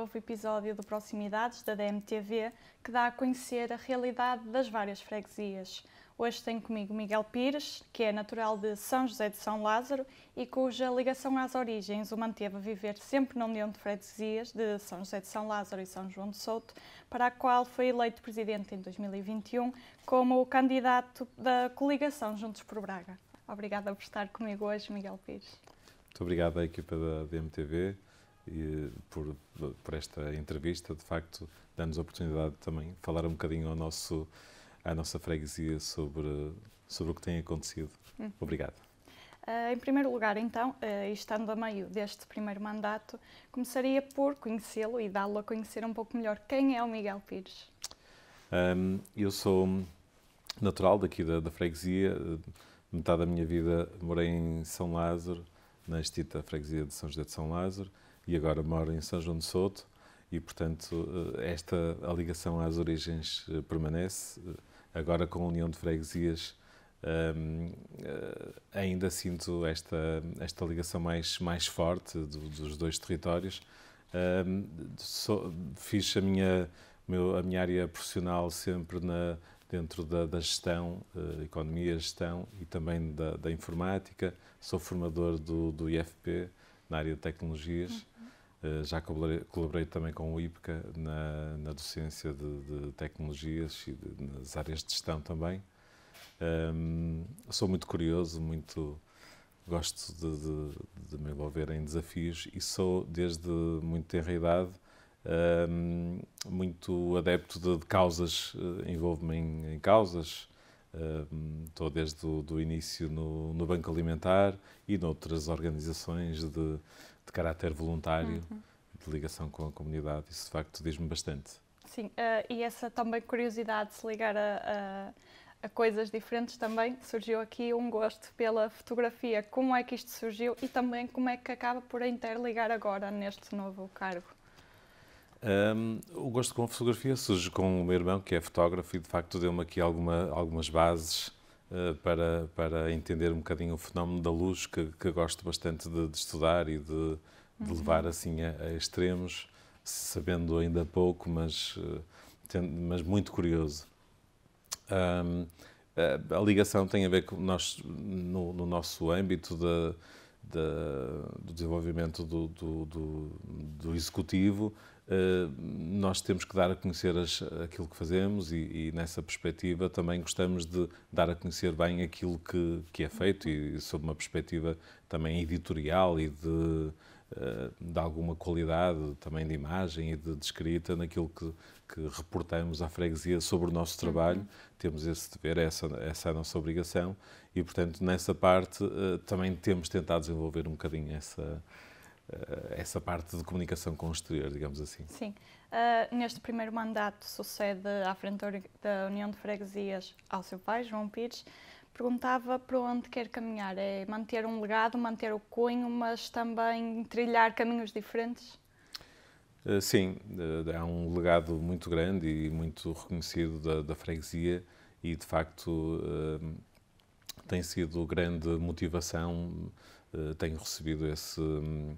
novo episódio do Proximidades da DMTV que dá a conhecer a realidade das várias freguesias. Hoje tenho comigo Miguel Pires, que é natural de São José de São Lázaro e cuja ligação às origens o manteve a viver sempre na União de Freguesias de São José de São Lázaro e São João de Souto, para a qual foi eleito presidente em 2021 como candidato da coligação Juntos por Braga. Obrigada por estar comigo hoje, Miguel Pires. Muito obrigado à equipa da DMTV e, por, por esta entrevista, de facto, dando-nos a oportunidade também de falar um bocadinho ao nosso, à nossa freguesia sobre, sobre o que tem acontecido. Hum. Obrigado. Uh, em primeiro lugar, então, uh, estando a meio deste primeiro mandato, começaria por conhecê-lo e dá-lo a conhecer um pouco melhor. Quem é o Miguel Pires? Um, eu sou natural daqui da, da freguesia. Metade da minha vida morei em São Lázaro, na extinta freguesia de São José de São Lázaro e agora moro em São João de Souto e, portanto, eh, esta a ligação às origens eh, permanece. Eh, agora, com a União de Freguesias, um, ehm, ainda sinto esta, esta ligação mais, mais forte do, dos dois territórios. Um, ehm, fiz a minha, meu, a minha área profissional sempre na, dentro da, da gestão, uh, economia, gestão e também da, da informática. Sou formador do, do IFP na área de tecnologias. Eh, já colaborei também com o IPCA na, na docência de, de, tecnologias e de, nas áreas de gestão também. Um, ehm, sou muito curioso, muito gosto de, de, me envolver em desafios e sou, desde muito tenra idade, um, ehm, muito adepto de, causas, eh, envolvo-me em, em, causas. Um, ehm, estou desde o do início no, no Banco Alimentar e noutras organizações de de caráter voluntário, uhum. de ligação com a comunidade, isso de facto diz-me bastante. Sim, uh, e essa também curiosidade de se ligar a, a, a, coisas diferentes também surgiu aqui um gosto pela fotografia. Como é que isto surgiu e também como é que acaba por interligar agora neste novo cargo? Um, o gosto com a fotografia surge com o meu irmão, que é fotógrafo, e de facto deu-me aqui alguma, algumas bases eh, para, para entender um bocadinho o fenómeno da luz, que, que gosto bastante de, de estudar e de, uhum. levar assim a, a, extremos, sabendo ainda pouco, mas, eh, mas muito curioso. Um, a, ligação tem a ver com nós, no, no nosso âmbito do desenvolvimento do, do, do, do executivo, eh, nós temos que dar a conhecer as, aquilo que fazemos e, e, nessa perspectiva, também gostamos de dar a conhecer bem aquilo que, que é feito e, e sob uma perspectiva também editorial e de, eh, de alguma qualidade também de imagem e de, de escrita naquilo que, que, reportamos à freguesia sobre o nosso trabalho. Uhum. Temos esse dever, essa, é essa é a nossa obrigação e, portanto, nessa parte eh, também temos tentado desenvolver um bocadinho essa eh, essa parte de comunicação com o exterior, digamos assim. Sim. Uh, neste primeiro mandato sucede à frente da União de Freguesias ao seu pai, João Pires. Perguntava para onde quer caminhar. É manter um legado, manter o cunho, mas também trilhar caminhos diferentes? Eh, sim, é há um legado muito grande e muito reconhecido da, da freguesia e, de facto, tem sido grande motivação. Tenho recebido esse hum,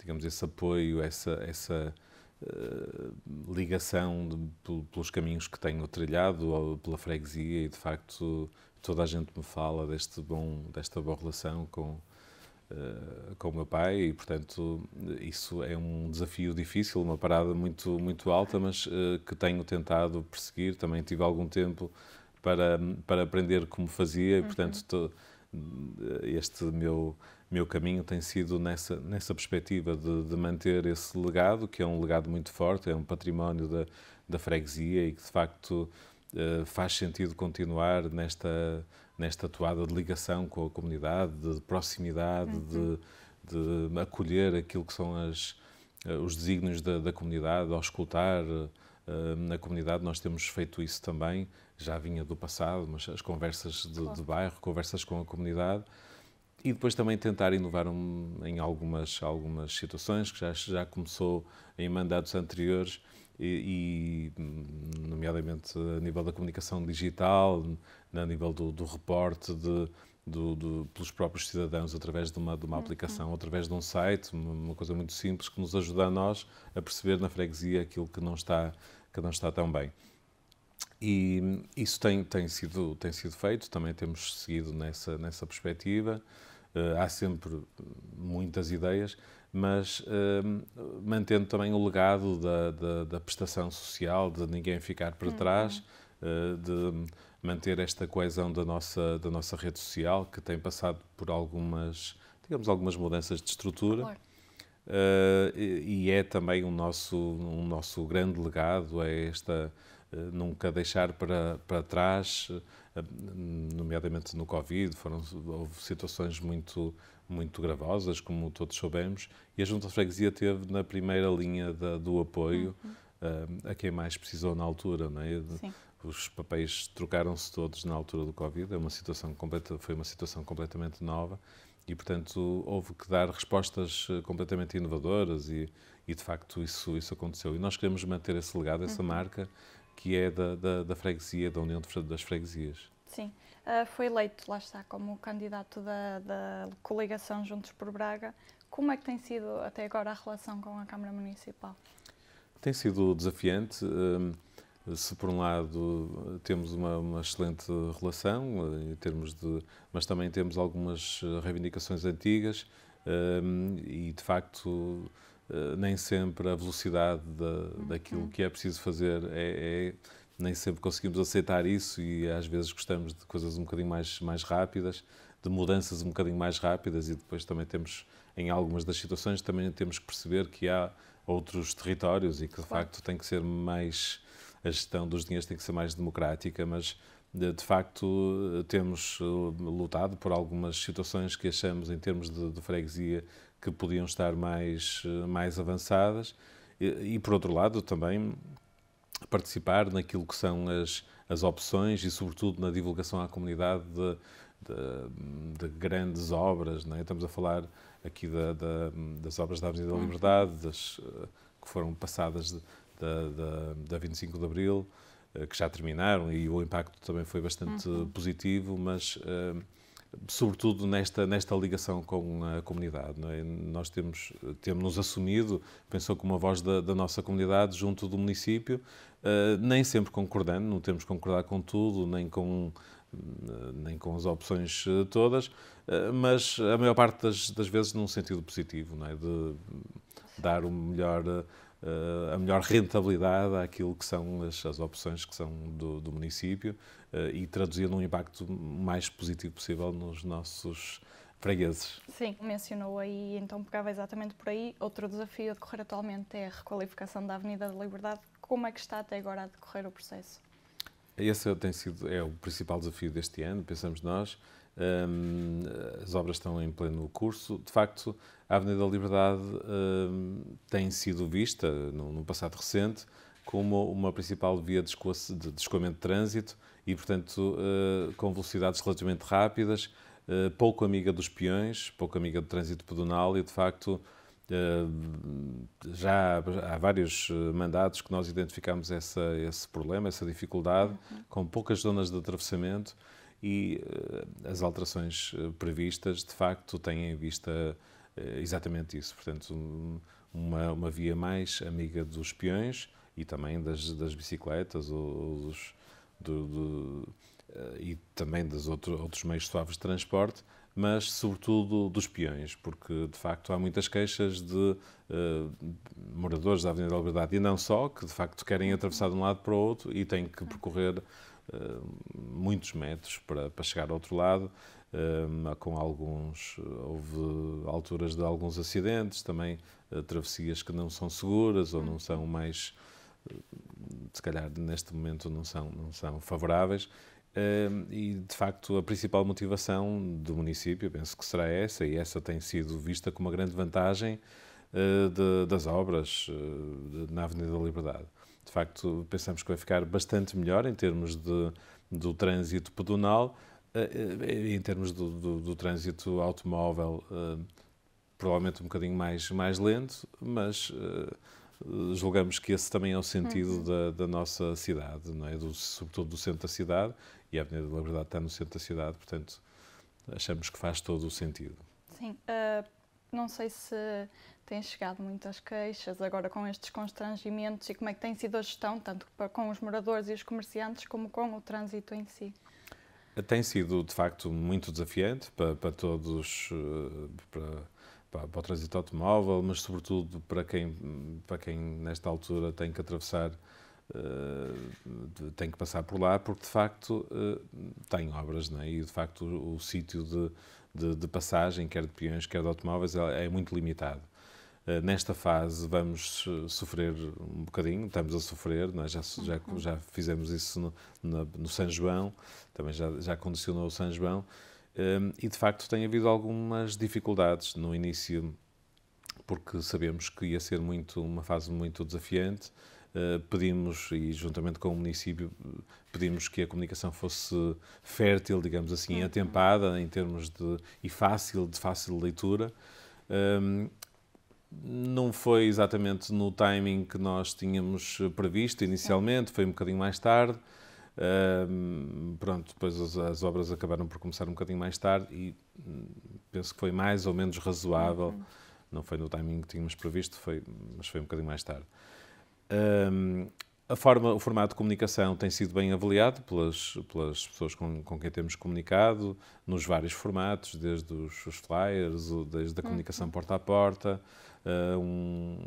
digamos, esse apoio, essa, essa uh, ligação de, pelos caminhos que tenho trilhado ou pela freguesia e, de facto, toda a gente me fala deste bom, desta boa relação com, uh, com o meu pai e, portanto, isso é um desafio difícil, uma parada muito, muito alta, mas uh, que tenho tentado perseguir. Também tive algum tempo para, para aprender como fazia e, portanto, uhum. este meu meu caminho tem sido nessa, nessa perspectiva de, de, manter esse legado, que é um legado muito forte, é um património da, da freguesia e que, de facto, eh, faz sentido continuar nesta, nesta toada de ligação com a comunidade, de proximidade, uhum. de, de, acolher aquilo que são as, eh, os desígnios da, da comunidade, ao escutar eh, na comunidade nós temos feito isso também, já vinha do passado, mas as conversas de, de bairro, conversas com a comunidade, e depois também tentar inovar um, em algumas, algumas situações que já, já começou em mandatos anteriores e, e nomeadamente a nível da comunicação digital, a nível do, do reporte de, do, do, pelos próprios cidadãos através de uma, de uma uhum. aplicação, através de um site, uma coisa muito simples que nos ajuda a nós a perceber na freguesia aquilo que não está, que não está tão bem. E isso tem, tem, sido, tem sido feito, também temos seguido nessa, nessa perspectiva. Eh, há sempre muitas ideias, mas eh, mantendo também o legado da, da, da, prestação social, de ninguém ficar para trás, uhum. eh, de manter esta coesão da nossa, da nossa rede social, que tem passado por algumas, digamos, algumas mudanças de estrutura. Uh, e, e é também o nosso, o nosso grande legado, é esta uh, nunca deixar para, para trás eh, nomeadamente no Covid, foram, houve situações muito, muito gravosas, como todos soubemos, e a Junta de Freguesia teve na primeira linha da, do apoio uhum. uh, a quem mais precisou na altura, não é? Sim. Os papéis trocaram-se todos na altura do Covid, é uma situação completa, foi uma situação completamente nova e, portanto, houve que dar respostas eh, completamente inovadoras e, e de facto, isso, isso aconteceu. E nós queremos manter esse legado, essa uhum. marca, que é da, da, da freguesia, da União das Freguesias. Sim, uh, foi eleito, lá está, como candidato da, da coligação Juntos por Braga. Como é que tem sido até agora a relação com a Câmara Municipal? Tem sido desafiante. Hum, se por um lado temos uma, uma, excelente relação eh, em termos de, mas também temos algumas reivindicações antigas hum, e de facto eh, nem sempre a velocidade da, daquilo uhum. que é preciso fazer é, é, nem sempre conseguimos aceitar isso e às vezes gostamos de coisas um bocadinho mais mais rápidas de mudanças um bocadinho mais rápidas e depois também temos em algumas das situações também temos que perceber que há outros territórios e que de facto tem que ser mais a gestão dos dinheiros tem que ser mais democrática mas de, de facto, temos eh, lutado por algumas situações que achamos, em termos de, de freguesia, que podiam estar mais, eh, mais avançadas. E, e, por outro lado, também participar naquilo que são as, as opções e, sobretudo, na divulgação à comunidade de, de, de grandes obras. Não é? Estamos a falar aqui da, da, das obras da Avenida da uhum. Liberdade, das, eh, que foram passadas da, da, da 25 de Abril. Eh, que já terminaram e o impacto também foi bastante uhum. positivo, mas eh, sobretudo nesta nesta ligação com a comunidade. É? Nós temos temos nos assumido, pensou como uma voz da, da, nossa comunidade junto do município, eh, nem sempre concordando, não temos concordar com tudo, nem com nem com as opções todas, mas a maior parte das, das vezes num sentido positivo, não é? de dar o melhor eh, a melhor rentabilidade àquilo que são as, as opções que são do, do município eh, e traduzir num impacto mais positivo possível nos nossos fregueses. Sim, mencionou aí, então pegava exatamente por aí. Outro desafio a decorrer atualmente é a requalificação da Avenida da Liberdade. Como é que está até agora a decorrer o processo? Esse é tem sido, é o principal desafio deste ano, pensamos nós. Um, as obras estão em pleno curso. De facto, a Avenida da Liberdade um, tem sido vista, no, no, passado recente, como uma principal via de, esco de escoamento de trânsito e, portanto, uh, com velocidades relativamente rápidas, uh, pouco amiga dos peões, pouco amiga do trânsito pedonal e, de facto, eh, já há vários eh, mandatos que nós identificamos essa, esse problema, essa dificuldade, uhum. com poucas zonas de atravessamento e eh, as alterações previstas, de facto, têm em vista exatamente isso. Portanto, uma, uma via mais amiga dos peões e também das, das bicicletas ou, dos, do, do, e também dos outro, outros meios suaves de transporte, mas sobretudo dos peões, porque de facto há muitas queixas de uh, moradores da Avenida da Liberdade e não só, que de facto querem atravessar de um lado para o outro e têm que percorrer uh, muitos metros para, para chegar ao outro lado. Eh, com alguns, houve alturas de alguns acidentes, também travessias que não são seguras ou não são mais se calhar neste momento não são, não são favoráveis e, de facto, a principal motivação do município, penso que será essa, e essa tem sido vista como uma grande vantagem ah, de, das obras ah, na Avenida da Liberdade. De facto, pensamos que vai ficar bastante melhor em termos de, do trânsito pedonal, ah, em termos do, do, do trânsito automóvel, provavelmente um bocadinho mais, mais lento, mas julgamos que esse também é o sentido uhum. da, da, nossa cidade, não é? Do, sobretudo do centro da cidade, e a Avenida da Liberdade está no centro da cidade, portanto, achamos que faz todo o sentido. Sim, uh, não sei se têm chegado muitas queixas agora com estes constrangimentos e como é que tem sido a gestão, tanto com os moradores e os comerciantes, como com o trânsito em si. Tem sido, de facto, muito desafiante ah, para, para todos, para, para, para, o trânsito automóvel, mas sobretudo para quem, para quem nesta altura tem que atravessar eh, tem que passar por lá porque de facto eh, tem obras né? e de facto o, o sítio de, de, de, passagem, quer de peões, quer de automóveis, é, é muito limitado. Eh, nesta fase vamos sofrer um bocadinho, estamos a sofrer, é? já, já, uhum. já fizemos isso no, na, no São João, também já, já condicionou o São João, e de facto tem havido algumas dificuldades no início, porque sabemos que ia ser muito, uma fase muito desafiante, eh, pedimos, e juntamente com o município, eh, pedimos que a comunicação fosse fértil, digamos assim, uhum. atempada em termos de. e fácil, de fácil leitura. Ehm, não foi exatamente no timing que nós tínhamos previsto inicialmente, foi um bocadinho mais tarde. Um, ehm, pronto, depois as, as, obras acabaram por começar um bocadinho mais tarde e hum, penso que foi mais ou menos razoável. Uhum. Não foi no timing que tínhamos previsto, foi, mas foi um bocadinho mais tarde. Um, a forma, o formato de comunicação tem sido bem avaliado pelas, pelas pessoas com, com quem temos comunicado, nos vários formatos, desde os, os flyers, desde a comunicação uhum. porta a porta, uh, um,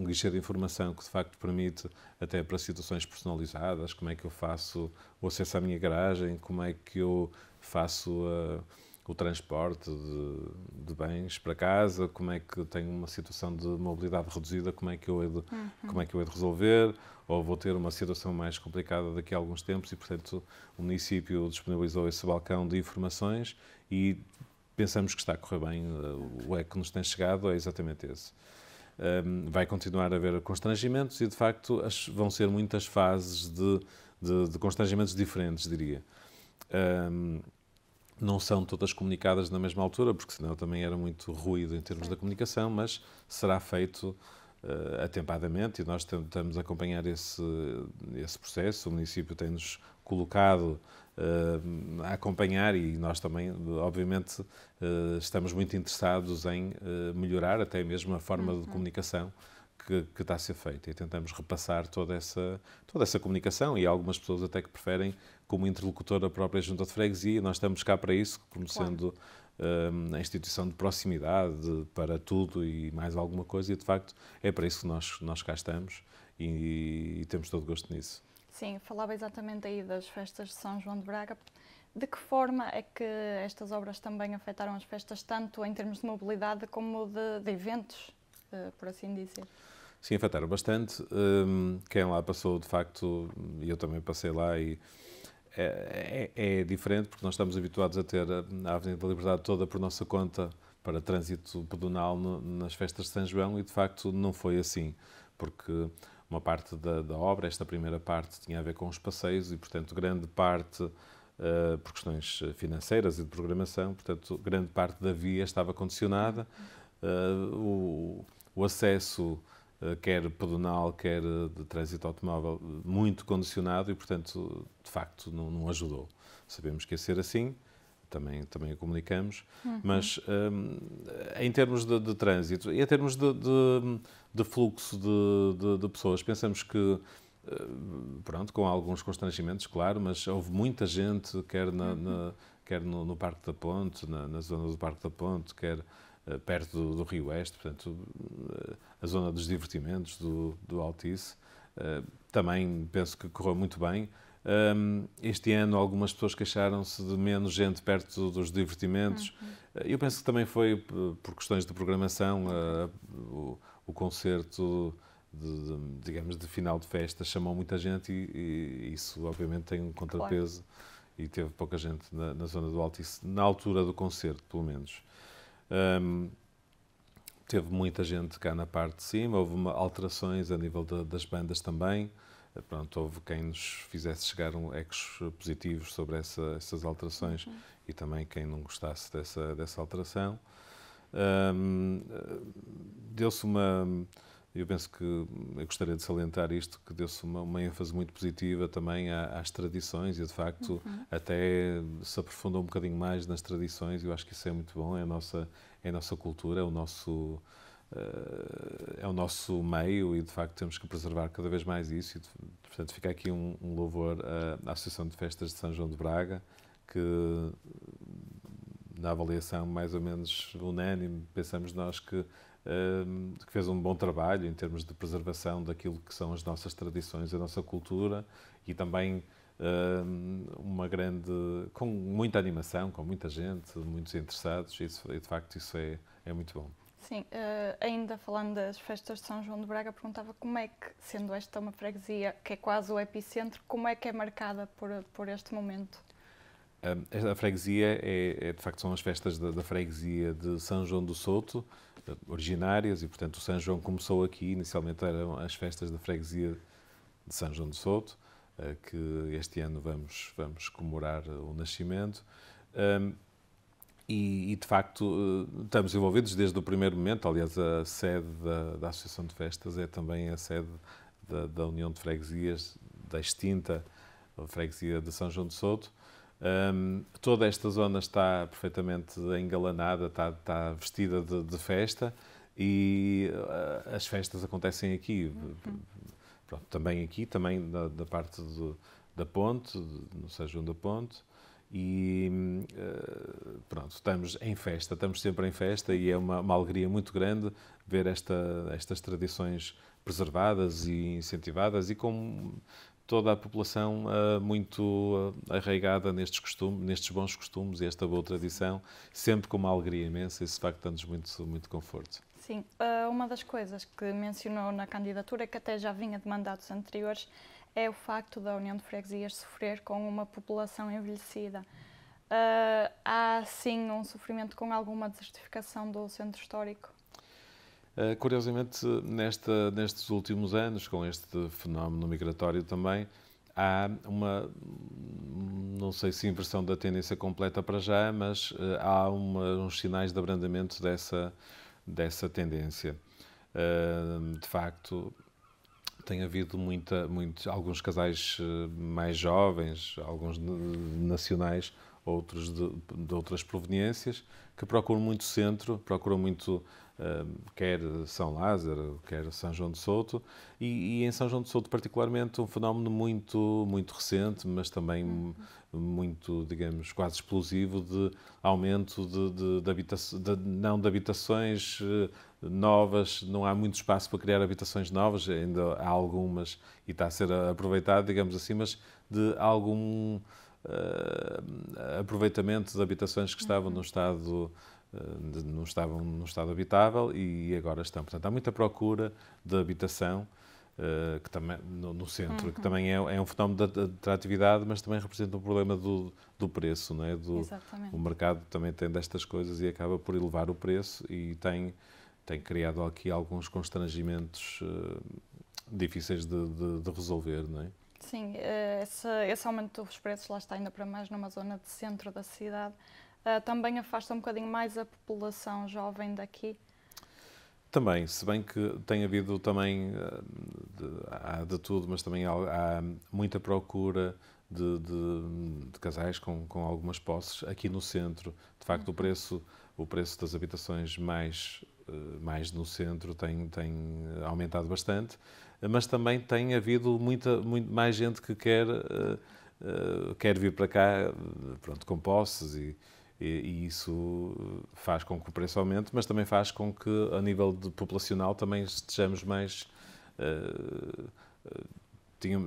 um guichê de informação que de facto permite, até para situações personalizadas, como é que eu faço o acesso à minha garagem, como é que eu faço a. Uh, o transporte de, de, bens para casa, como é que tenho uma situação de mobilidade reduzida, como é que eu hei de, uhum. como é que eu hei de resolver, ou vou ter uma situação mais complicada daqui a alguns tempos e, portanto, o município disponibilizou esse balcão de informações e pensamos que está a correr bem, eh, o eco que nos tem chegado é exatamente esse. Um, vai continuar a haver constrangimentos e, de facto, as, vão ser muitas fases de, de, de constrangimentos diferentes, diria. Um, não são todas comunicadas na mesma altura, porque senão também era muito ruído em termos da comunicação, mas será feito uh, atempadamente e nós estamos a acompanhar esse, esse processo. O município tem-nos colocado uh, a acompanhar e nós também, obviamente, uh, estamos muito interessados em melhorar até mesmo a forma uhum. de comunicação que, que, está a ser feita e tentamos repassar toda essa, toda essa comunicação e algumas pessoas até que preferem como interlocutor a própria junta de freguesia e nós estamos cá para isso, como sendo claro. Hum, a instituição de proximidade para tudo e mais alguma coisa e de facto é para isso que nós, nós cá estamos e, e temos todo gosto nisso. Sim, falava exatamente aí das festas de São João de Braga. De que forma é que estas obras também afetaram as festas, tanto em termos de mobilidade como de, de eventos, eh, por assim dizer? Sim, afetaram bastante. Hum, quem lá passou, de facto, e eu também passei lá e é, é, é, diferente porque nós estamos habituados a ter a Avenida da Liberdade toda por nossa conta para trânsito pedonal no, nas festas de São João e de facto não foi assim, porque uma parte da, da, obra, esta primeira parte, tinha a ver com os passeios e, portanto, grande parte, uh, por questões financeiras e de programação, portanto, grande parte da via estava condicionada, uh, o, o acesso eh, quer pedonal, quer eh, de trânsito automóvel, eh, muito condicionado e, portanto, de facto, não, não ajudou. Sabemos que ia é ser assim, também, também o comunicamos, uhum. mas um, em termos de, de, trânsito e em termos de, de, de fluxo de, pessoas, pensamos que, pronto, com alguns constrangimentos, claro, mas houve muita gente, quer, na, uhum. na, quer no, no, Parque da Ponte, na, na zona do Parque da Ponte, quer perto do, do Rio Oeste, portanto, a zona dos divertimentos do, do Altice. Eh, também penso que correu muito bem. Ehm, este ano algumas pessoas queixaram-se de menos gente perto dos divertimentos. Uhum. Eh, eu penso que também foi por questões de programação. Eh, o, o concerto de, de, digamos, de final de festa chamou muita gente e, e isso, obviamente, tem um contrapeso claro. e teve pouca gente na, na, zona do Altice, na altura do concerto, pelo menos. Um, ehm, teve muita gente cá na parte de cima, houve uma, alterações a nível de, das bandas também. Eh, pronto, houve quem nos fizesse chegar um ecos positivos sobre essa, essas alterações uhum. e também quem não gostasse dessa, dessa alteração. Um, deu-se uma. Eu penso que eu gostaria de salientar isto, que deu-se uma, uma ênfase muito positiva também às tradições e, de facto, uhum. até se aprofundou um bocadinho mais nas tradições. Eu acho que isso é muito bom, é a nossa é a nossa cultura, é o nosso eh, é o nosso meio e de facto temos que preservar cada vez mais isso. E, portanto, fica aqui um, um louvor à Associação de Festas de São João de Braga, que na avaliação mais ou menos unânime, pensamos nós que, eh, que fez um bom trabalho em termos de preservação daquilo que são as nossas tradições, a nossa cultura e também uma grande com muita animação, com muita gente, muitos interessados isso, e de facto isso é, é muito bom. Sim, uh, ainda falando das festas de São João de Braga, perguntava como é que, sendo esta uma freguesia que é quase o epicentro, como é que é marcada por, por este momento? a freguesia é, é, de facto são as festas da, da, freguesia de São João do Souto, eh, originárias, e portanto o São João começou aqui, inicialmente eram as festas da freguesia de São João do Souto, eh, que este ano vamos, vamos comemorar eh, o nascimento. E, e, de facto, eh, estamos envolvidos desde o primeiro momento. Aliás, a sede da, da Associação de Festas é também a sede da, da União de Freguesias, da extinta Freguesia de São João de Souto. Um, toda esta zona está perfeitamente engalanada, está, está vestida de, de, festa e uh, as festas acontecem aqui. Uhum. Pronto, também aqui, também da, da parte do, da ponte, no São da Ponte, e eh, pronto, estamos em festa, estamos sempre em festa e é uma, uma alegria muito grande ver esta, estas tradições preservadas e incentivadas e com toda a população uh, muito uh, arraigada nestes, costumes, nestes bons costumes e esta boa tradição, sempre com uma alegria imensa, isso de facto dá-nos muito, muito conforto. Sim, ah, uma das coisas que mencionou na candidatura, que até já vinha de mandatos anteriores, é o facto da União de Freguesias sofrer com uma população envelhecida. Uh, há sim um sofrimento com alguma desertificação do centro histórico? Uh, curiosamente, nesta, nestes últimos anos, com este fenómeno migratório também, há uma, não sei se inversão da tendência completa para já, mas uh, há uma, uns sinais de abrandamento dessa, dessa tendência. Uh, de facto, tem havido muita, muitos, alguns casais eh, mais jovens, alguns nacionais, outros de, de outras proveniências, que procuram muito centro, procuram muito quer São Lázaro, quer São João de Souto, e, e, em São João de Souto particularmente um fenómeno muito, muito recente, mas também uhum. muito, digamos, quase explosivo de aumento de, de, de, de, não de habitações eh, novas, não há muito espaço para criar habitações novas, ainda há algumas e está a ser aproveitado, digamos assim, mas de algum uh, aproveitamento de habitações que estavam uhum. no estado eh, não estavam num estado habitável e agora estão. Portanto, há muita procura de habitação uh, que também, no, no centro, uhum. que também é, é um fenómeno de atratividade, mas também representa um problema do, do preço. Não é? do, Exatamente. o mercado também tem destas coisas e acaba por elevar o preço e tem, tem criado aqui alguns constrangimentos uh, difíceis de, de, de resolver. Não é? Sim, esse, esse aumento dos preços lá está ainda para mais numa zona de centro da cidade, uh, também afasta um bocadinho mais a população jovem daqui? Também, se bem que tem havido também, ah, de, há de tudo, mas também há, há muita procura de, de, de, casais com, com algumas posses aqui no centro. De facto, uhum. o preço, o preço das habitações mais, ah, mais no centro tem, tem aumentado bastante, mas também tem havido muita, muito, mais gente que quer, quer vir para cá pronto, com posses e, e, e, isso faz com que o preço aumente, mas também faz com que, a nível de populacional, também estejamos mais. Uh,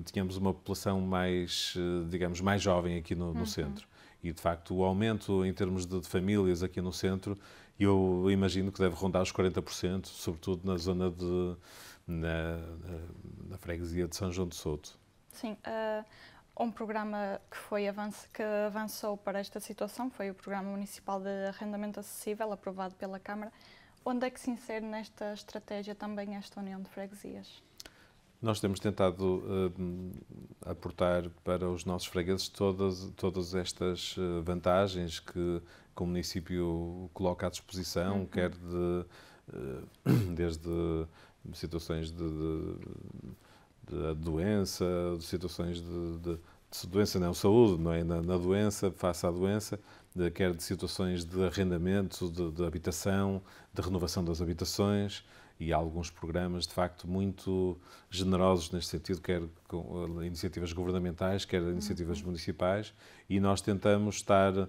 tínhamos uma população mais, eh, digamos, mais jovem aqui no, no uhum. centro. E, de facto, o aumento em termos de, de famílias aqui no centro, eu imagino que deve rondar os 40%, sobretudo na zona de. na, na, na freguesia de São João de Souto. Sim. Uh um programa que, foi que avançou para esta situação foi o Programa Municipal de Arrendamento Acessível, aprovado pela Câmara. Onde é que se insere nesta estratégia também esta união de freguesias? Nós temos tentado uh, aportar para os nossos fregueses todas, todas estas eh, vantagens que, que, o município coloca à disposição, uhum. quer de, uh, desde situações de, de da doença, de situações de, de, de, doença, não, saúde, não é? Na, na doença, face à doença, de, quer de situações de arrendamento, de, de, habitação, de renovação das habitações e há alguns programas, de facto, muito generosos neste sentido, quer com eh, iniciativas governamentais, quer iniciativas uhum. municipais, e nós tentamos estar uh,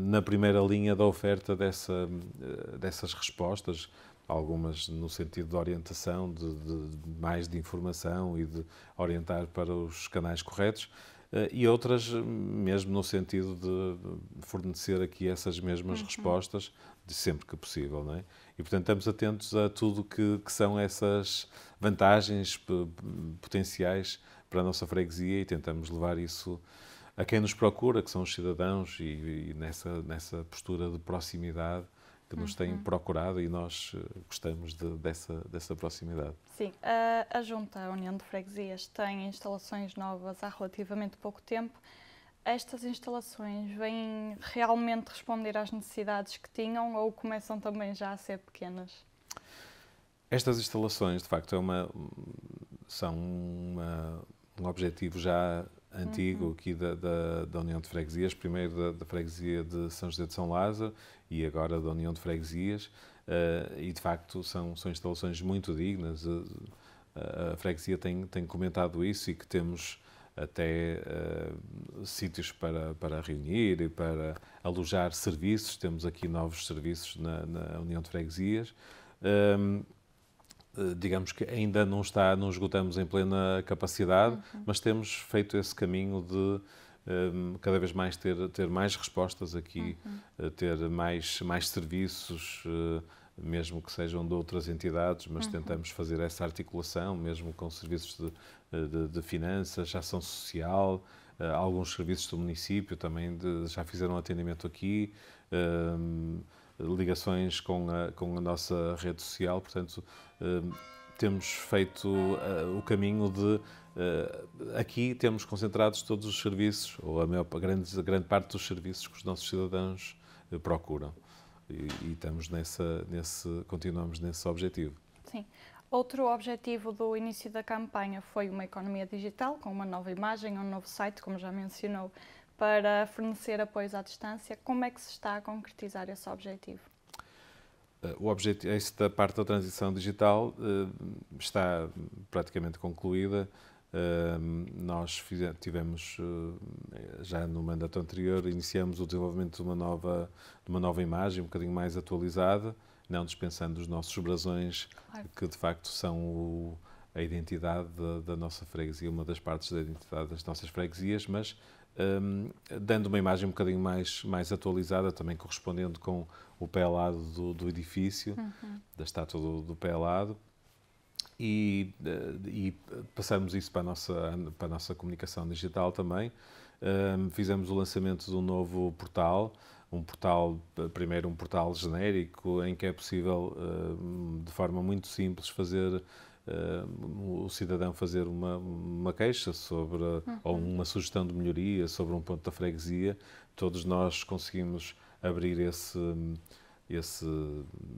na primeira linha da oferta dessa, uh, dessas respostas, algumas no sentido de orientação, de, de, mais de informação e de orientar para os canais corretos, eh, e outras mesmo no sentido de fornecer aqui essas mesmas uhum. respostas de sempre que possível, não é? E portanto estamos atentos a tudo que, que são essas vantagens potenciais para a nossa freguesia e tentamos levar isso a quem nos procura, que são os cidadãos, e, e nessa, nessa postura de proximidade que nos têm uhum. procurado e nós eh, gostamos de, dessa, dessa proximidade. Sim, a, a Junta, a União de Freguesias, tem instalações novas há relativamente pouco tempo. Estas instalações vêm realmente responder às necessidades que tinham ou começam também já a ser pequenas? Estas instalações, de facto, é uma, são uma, um objetivo já antigo uhum. aqui da, da, da, União de Freguesias, primeiro da, da, Freguesia de São José de São Lázaro e agora da União de Freguesias, uh, e de facto são, são instalações muito dignas. Uh, a freguesia tem, tem comentado isso e que temos até uh, sítios para, para reunir e para alojar serviços. Temos aqui novos serviços na, na União de Freguesias. Ehm, eh, digamos que ainda não está, não esgotamos em plena capacidade, uhum. mas temos feito esse caminho de um, ehm, cada vez mais ter, ter mais respostas aqui, uhum. Eh, ter mais, mais serviços, eh, mesmo que sejam de outras entidades, mas uhum. tentamos fazer essa articulação, mesmo com serviços de, de, de finanças, ação social, alguns serviços do município também de, já fizeram atendimento aqui. Um, ehm, ligações com a, com a nossa rede social, portanto, eh, temos feito eh, o caminho de. Eh, aqui temos concentrados todos os serviços, ou a, maior, a, grande, a grande parte dos serviços que os nossos cidadãos procuram. E, e estamos nessa, nesse, continuamos nesse objetivo. Sim. Outro objetivo do início da campanha foi uma economia digital, com uma nova imagem, um novo site, como já mencionou para fornecer apoios à distância. Como é que se está a concretizar esse objetivo? Eh, o objetivo, esta parte da transição digital eh, está praticamente concluída. Eh, nós tivemos, já no mandato anterior, iniciamos o desenvolvimento de uma nova, de uma nova imagem, um bocadinho mais atualizada, não dispensando os nossos brasões, claro. que de facto são o, a identidade da, da, nossa freguesia, uma das partes da identidade das nossas freguesias, mas um, dando uma imagem um bocadinho mais, mais atualizada, também correspondendo com o pé lado do, do edifício, uhum. da estátua do, do pé lado E, eh, e, passamos isso para a nossa, para a nossa comunicação digital também. Um, fizemos o lançamento de um novo portal, um portal, primeiro um portal genérico, em que é possível, de forma muito simples, fazer uh, o cidadão fazer uma, uma queixa sobre, uhum. ou uma sugestão de melhoria sobre um ponto da freguesia, todos nós conseguimos abrir esse esse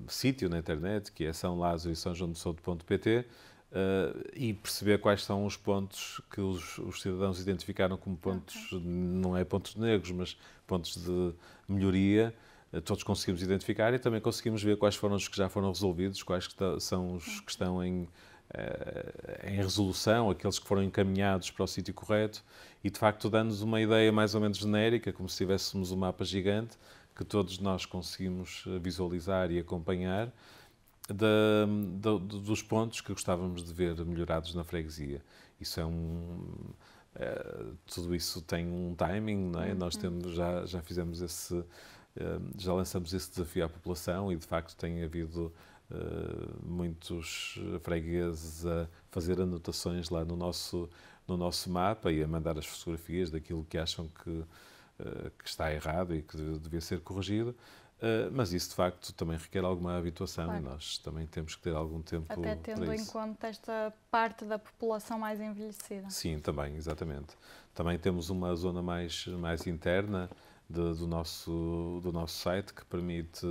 sítio na internet, que é São Lázaro e São João de uh, e perceber quais são os pontos que os, os cidadãos identificaram como pontos, okay. Uhum. não é pontos negros, mas pontos de melhoria. Eh, todos conseguimos identificar e também conseguimos ver quais foram os que já foram resolvidos, quais que são os uhum. que estão em, eh, em resolução, aqueles que foram encaminhados para o sítio correto, e de facto dando nos uma ideia mais ou menos genérica, como se tivéssemos um mapa gigante que todos nós conseguimos eh, visualizar e acompanhar dos pontos que gostávamos de ver melhorados na freguesia. Isso é um. É, tudo isso tem um timing, não é? Nós uhum. temos, já, já fizemos esse. Já lançamos esse desafio à população e de facto tem havido eh, muitos fregueses a fazer anotações lá no nosso, no nosso mapa e a mandar as fotografias daquilo que acham que, eh, que está errado e que devia ser corrigido. Uh, mas isso de facto também requer alguma habituação claro. e nós também temos que ter algum tempo Até tendo em conta esta parte da população mais envelhecida. Sim, também, exatamente. Também temos uma zona mais, mais interna de, do, nosso, do nosso site que permite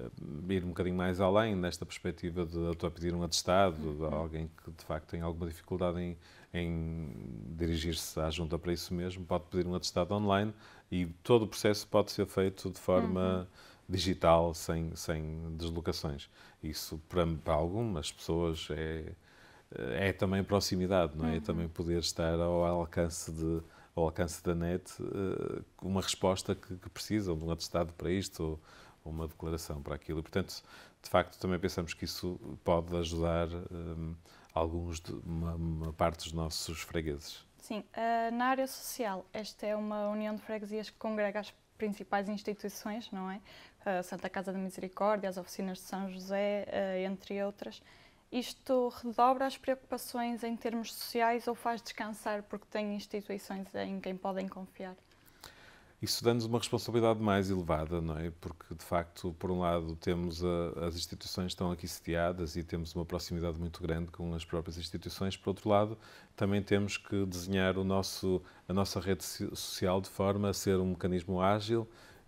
eh, ir um bocadinho mais além nesta perspectiva de estou a pedir um atestado uhum. a alguém que de facto tem alguma dificuldade em, em dirigir-se à junta para isso mesmo, pode pedir um atestado online e todo o processo pode ser feito de forma uhum. digital, sem, sem deslocações. Isso para, para algumas pessoas é, é também proximidade, não é? é uhum. É também poder estar ao alcance de ao alcance da net eh, uma resposta que, que precisam de um atestado para isto ou, uma declaração para aquilo. E, portanto, de facto, também pensamos que isso pode ajudar um, alguns de, uma, uma, parte dos nossos fregueses. Sim, uh, na área social, esta é uma união de freguesias que congrega as principais instituições, não é? A eh, Santa Casa da Misericórdia, as oficinas de São José, eh, entre outras. Isto redobra as preocupações em termos sociais ou faz descansar porque tem instituições em quem podem confiar? isso dá-nos uma responsabilidade mais elevada, não é? Porque, de facto, por um lado, temos a, as instituições estão aqui sediadas e temos uma proximidade muito grande com as próprias instituições. Por outro lado, também temos que desenhar o nosso, a nossa rede social de forma a ser um mecanismo ágil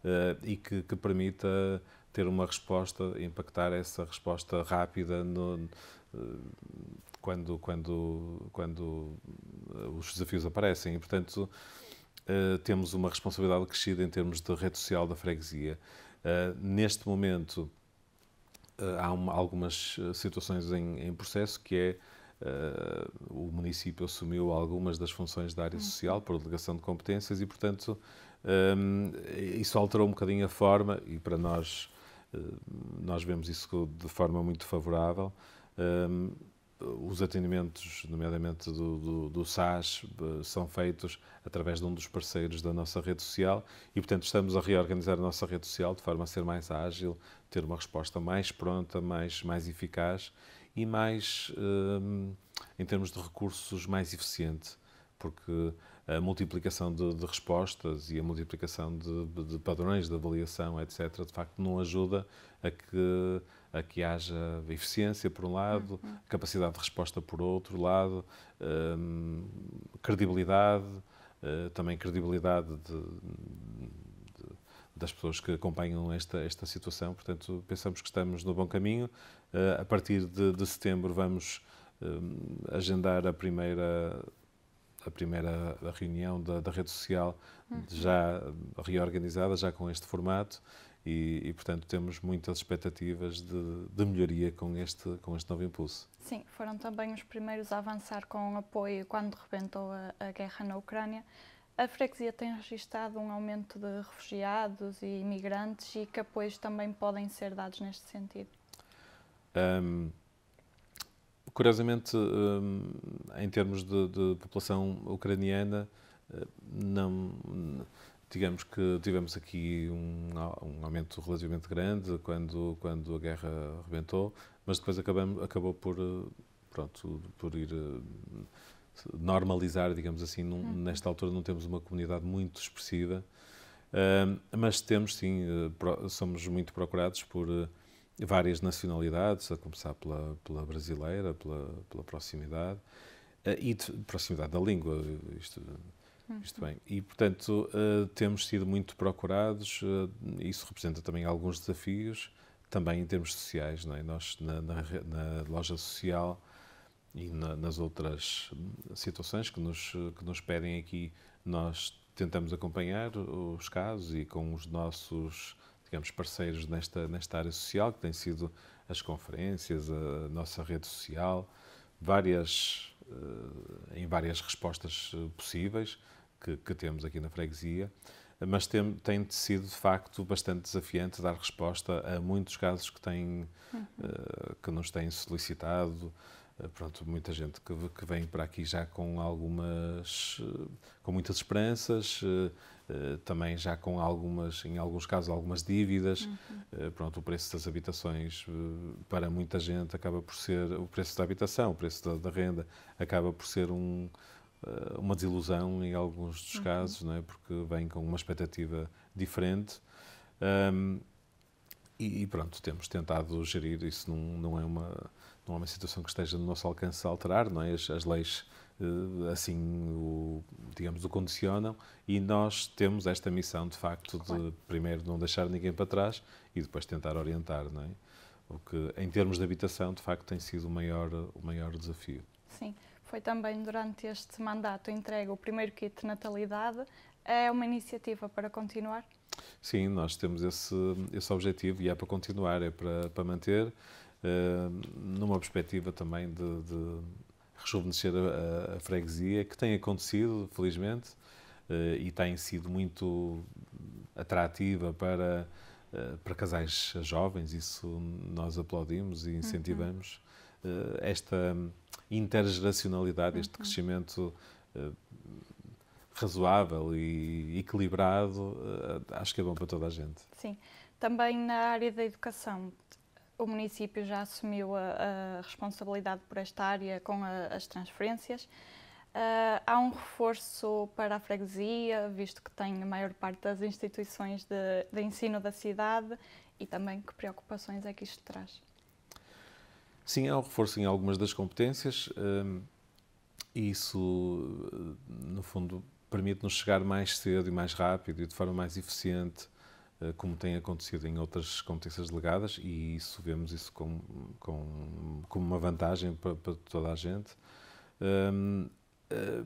uh, e que, que, permita ter uma resposta, impactar essa resposta rápida no, uh, quando, quando, quando eh, os desafios aparecem. E, portanto eh, temos uma responsabilidade crescida em termos de rede social da freguesia. Uh, neste momento, eh, há uma, algumas situações em, em, processo que é o município assumiu algumas das funções da área hum. social por delegação de competências e, portanto, um, isso alterou um bocadinho a forma e para nós nós vemos isso de forma muito favorável. Um, eh, os atendimentos, nomeadamente do, do, do, SAS, eh, são feitos através de um dos parceiros da nossa rede social e, portanto, estamos a reorganizar a nossa rede social de forma a ser mais ágil, ter uma resposta mais pronta, mais, mais eficaz e mais, ehm, em termos de recursos, mais eficiente, porque a multiplicação de, de respostas e a multiplicação de, de, padrões de avaliação, etc., de facto não ajuda a que, a que haja eficiência, por um lado, uhum. capacidade de resposta, por outro lado, hum, credibilidade, eh, também credibilidade de, das pessoas que acompanham esta, esta situação. Portanto, pensamos que estamos no bom caminho. Uh, a partir de, de setembro vamos uh, agendar a primeira a primeira reunião da, da rede social uhum. já reorganizada, já com este formato. E, e, portanto temos muitas expectativas de, de, melhoria com este com este novo impulso. Sim, foram também os primeiros a avançar com o apoio quando rebentou a, a, guerra na Ucrânia. A freguesia tem registado um aumento de refugiados e imigrantes e que apoios também podem ser dados neste sentido? Um, Curiosamente, hum, em termos de, de população ucraniana, eh, não digamos que tivemos aqui um, um, aumento relativamente grande quando quando a guerra rebentou, mas depois acabamos, acabou por eh, pronto por ir eh, normalizar, digamos assim, num, uhum. nesta altura não temos uma comunidade muito expressiva, hum, mas temos sim, somos muito procurados por várias nacionalidades, a começar pela, pela brasileira, pela, pela proximidade, eh, e de, proximidade da língua, isto, isto uhum. bem. E, portanto, eh, temos sido muito procurados, eh, isso representa também alguns desafios, também em termos sociais, não é? Nós, na, na, na loja social e na, nas outras situações que nos, que nos pedem aqui, nós tentamos acompanhar os casos e com os nossos digamos, parceiros nesta, nesta área social, que têm sido as conferências, a nossa rede social, várias, eh, em várias respostas eh, possíveis que, que temos aqui na freguesia, mas tem, tem sido, de facto, bastante desafiante dar resposta a muitos casos que, têm, uhum. Eh, que nos têm solicitado, eh, pronto, muita gente que, que vem para aqui já com algumas, eh, com muitas esperanças, eh, também já com algumas, em alguns casos, algumas dívidas. Uhum. Pronto, o preço das habitações para muita gente acaba por ser, o preço da habitação, o preço da, da renda acaba por ser um, uma desilusão em alguns dos uhum. casos, não é? porque vem com uma expectativa diferente. Um, e, e, pronto, temos tentado gerir isso, não, não é uma não há uma situação que esteja no nosso alcance a alterar, não é? As, as leis eh, assim, o, digamos, o condicionam e nós temos esta missão, de facto, de primeiro não deixar ninguém para trás e depois tentar orientar, não é? O que, em termos de habitação, de facto, tem sido o maior, o maior desafio. Sim, foi também durante este mandato entregue o primeiro kit de natalidade. É uma iniciativa para continuar? Sim, nós temos esse, esse objetivo e é para continuar, é para, para manter numa perspectiva também de, de rejuvenescer a, a, freguesia, que tem acontecido, felizmente, eh, e tem sido muito atrativa para, eh, para casais jovens. Isso nós aplaudimos e incentivamos uhum. esta intergeracionalidade, este uhum. crescimento razoável e equilibrado, acho que é bom para toda a gente. Sim. Também na área da educação, o município já assumiu a, a responsabilidade por esta área com a, as transferências. Uh, há um reforço para a freguesia, visto que tem a maior parte das instituições de, de ensino da cidade e também que preocupações é que isto traz? Sim, há um reforço em algumas das competências hum, e isso, no fundo, permite-nos chegar mais cedo e mais rápido e de forma mais eficiente eh, como tem acontecido em outras competências delegadas, e isso vemos isso como, como, como uma vantagem para, para, toda a gente. Um, eh,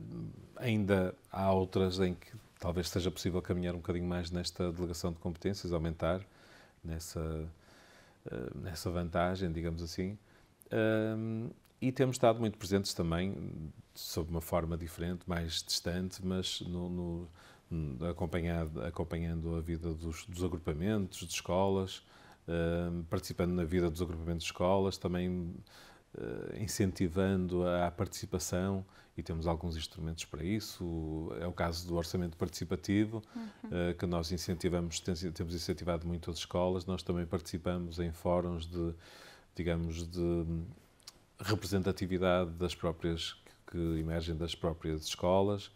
ainda há outras em que talvez seja possível caminhar um bocadinho mais nesta delegação de competências, aumentar nessa, uh, nessa vantagem, digamos assim. Um, e temos estado muito presentes também, sob uma forma diferente, mais distante, mas no, no Hum, acompanhado, acompanhando a vida dos, dos agrupamentos, de escolas, hum, participando na vida dos agrupamentos de escolas, também hum, incentivando a, participação e temos alguns instrumentos para isso. É o caso do orçamento participativo, uhum. que nós incentivamos, temos incentivado muito as escolas. Nós também participamos em fóruns de, digamos, de representatividade das próprias que emergem das próprias escolas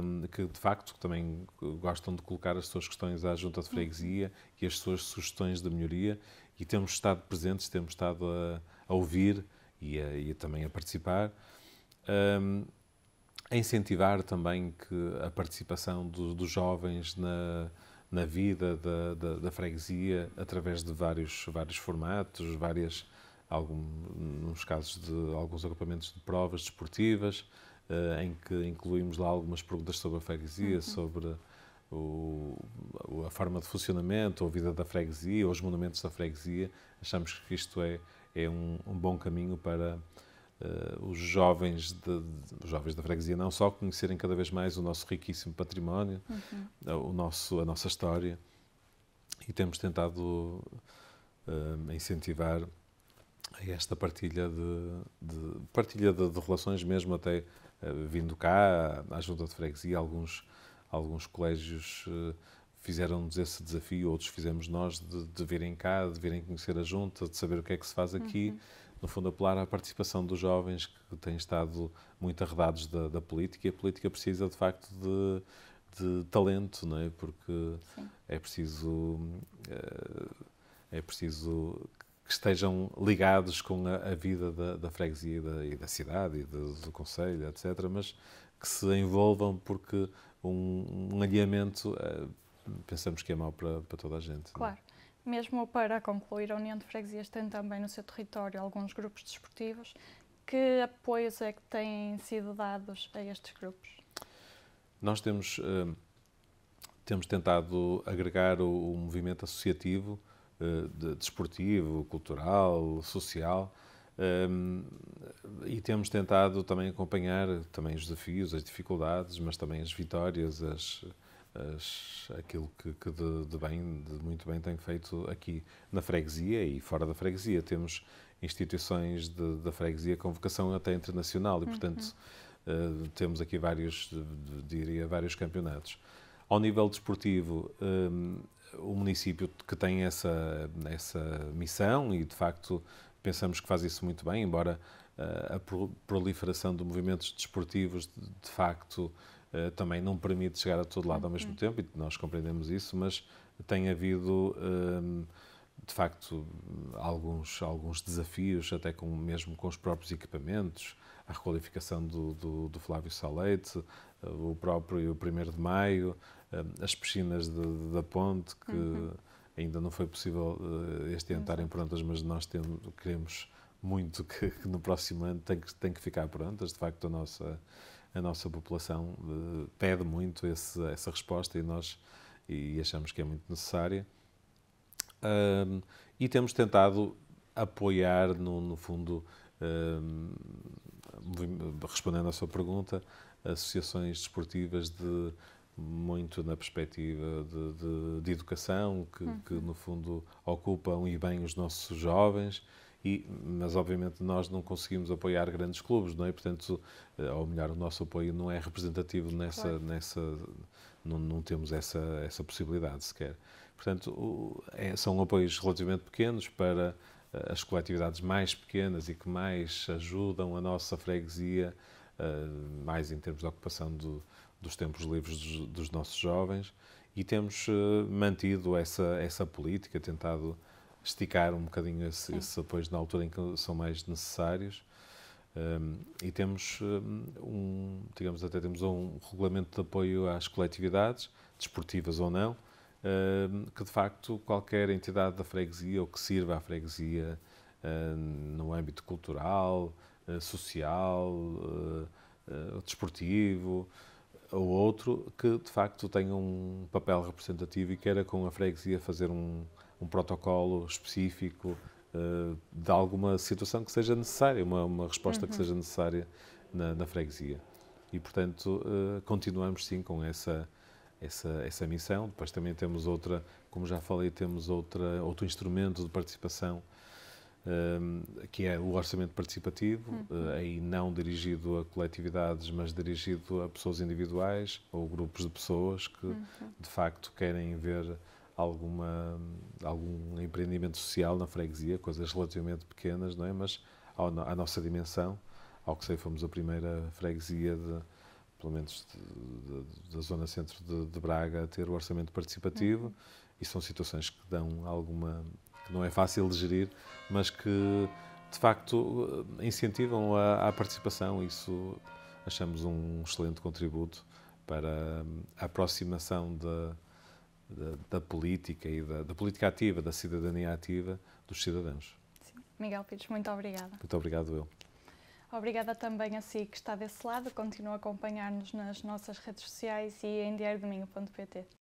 um, que de facto também gostam de colocar as suas questões à junta de uhum. freguesia e as suas sugestões de melhoria e temos estado presentes, temos estado a, a ouvir e, a, e a também a participar. Um, a incentivar também que a participação do, dos jovens na, na vida da, da, da, freguesia através de vários, vários formatos, várias, alguns nos casos de alguns agrupamentos de provas desportivas, eh, em que incluímos lá algumas perguntas sobre a freguesia, uhum. sobre o, a forma de funcionamento, a vida da freguesia, os monumentos da freguesia. Achamos que isto é, é um, um bom caminho para uh, os jovens, de, de, jovens da freguesia não só conhecerem cada vez mais o nosso riquíssimo património, uhum. o nosso, a nossa história. E temos tentado uh, incentivar a esta partilha de, de partilha de, de, relações, mesmo até uh, vindo cá à, Junta de Freguesia, alguns, alguns colégios uh, eh, fizeram-nos esse desafio, outros fizemos nós, de, de, virem cá, de virem conhecer a Junta, de saber o que é que se faz aqui. Uhum. No fundo, apelar à participação dos jovens que têm estado muito arredados da, da política e a política precisa, de facto, de, de talento, não é? Porque é preciso. Eh, é preciso que estejam ligados com a, a vida da, da freguesia e da, e da, cidade e do, do conselho, etc., mas que se envolvam porque um, um alinhamento uh, pensamos que é mau para, para toda a gente. É? Claro. Não? Mesmo para concluir, a União de Freguesias tem também no seu território alguns grupos desportivos. Que apoios é que têm sido dados a estes grupos? Nós temos, uh, temos tentado agregar o, o movimento associativo eh, desportivo, cultural, social. Um, ehm, e temos tentado também acompanhar também os desafios, as dificuldades, mas também as vitórias, as, as aquilo que, que de, de, bem, de muito bem tem feito aqui na freguesia e fora da freguesia. Temos instituições de, da freguesia com vocação até internacional e, portanto, uhum. uh, temos aqui vários, diria, vários campeonatos. Ao nível desportivo, um, ehm, o município que tem essa, essa missão e, de facto, pensamos que faz isso muito bem, embora eh, a proliferação de movimentos desportivos, de facto, eh, também não permite chegar a todo lado ao mesmo uhum. tempo, e nós compreendemos isso, mas tem havido, ehm, de facto, alguns, alguns desafios, até com, mesmo com os próprios equipamentos, a requalificação do, do, do Flávio Salete, eh, o próprio 1 de Maio, eh, as piscinas de, da ponte, que uhum. ainda não foi possível eh, este ano estarem prontas, mas nós temos, queremos muito que, que, no próximo ano tem que, tem que ficar prontas. De facto, a nossa, a nossa população uh, pede muito esse, essa resposta e nós e achamos que é muito necessária. Um, e temos tentado apoiar, no, no fundo, um, respondendo à sua pergunta, associações desportivas de muito na perspectiva de, de, de educação, que, uhum. que, no fundo ocupam e bem os nossos jovens, e, mas obviamente nós não conseguimos apoiar grandes clubes, não é? Portanto, eh, ou melhor, o nosso apoio não é representativo nessa. Claro. nessa não, não, temos essa, essa possibilidade sequer. Portanto, o, é, são apoios relativamente pequenos para eh, as coletividades mais pequenas e que mais ajudam a nossa freguesia, uh, mais em termos de ocupação do, dos tempos livres dos, dos nossos jovens e temos uh, mantido essa, essa política, tentado esticar um bocadinho esse, Sim. esses apoios na altura em que são mais necessários. Um, ehm, e temos ehm, um, digamos, até temos um regulamento de apoio às coletividades, desportivas ou não, um, ehm, que de facto qualquer entidade da freguesia ou que sirva à freguesia no âmbito cultural, eh, social, eh, desportivo, o outro que de facto tenha um papel representativo e queira com a freguesia fazer um, um protocolo específico uh, de alguma situação que seja necessária, uma, uma resposta uhum. que seja necessária na, na freguesia. E portanto uh, continuamos sim com essa essa, essa missão. Depois também temos outra, como já falei, temos outra, outro instrumento de participação que é o orçamento participativo, uhum. eh, aí não dirigido a coletividades, mas dirigido a pessoas individuais ou grupos de pessoas que uhum. de facto querem ver alguma algum empreendimento social na freguesia, coisas relativamente pequenas, não é? Mas ao, à nossa dimensão, ao que sei, fomos a primeira freguesia de, pelo menos de, de, da zona centro de, de, Braga a ter o orçamento participativo uhum. e são situações que dão alguma não é fácil de gerir, mas que de facto eh, incentivam a, a participação. Isso achamos um excelente contributo para hum, a aproximação da, da, da política e da, da, política ativa, da cidadania ativa dos cidadãos. Miguel Pires, muito obrigada. Muito obrigado, eu. Obrigada também a si que está desse lado. Continua a acompanhar-nos nas nossas redes sociais e em diariodomingo.pt.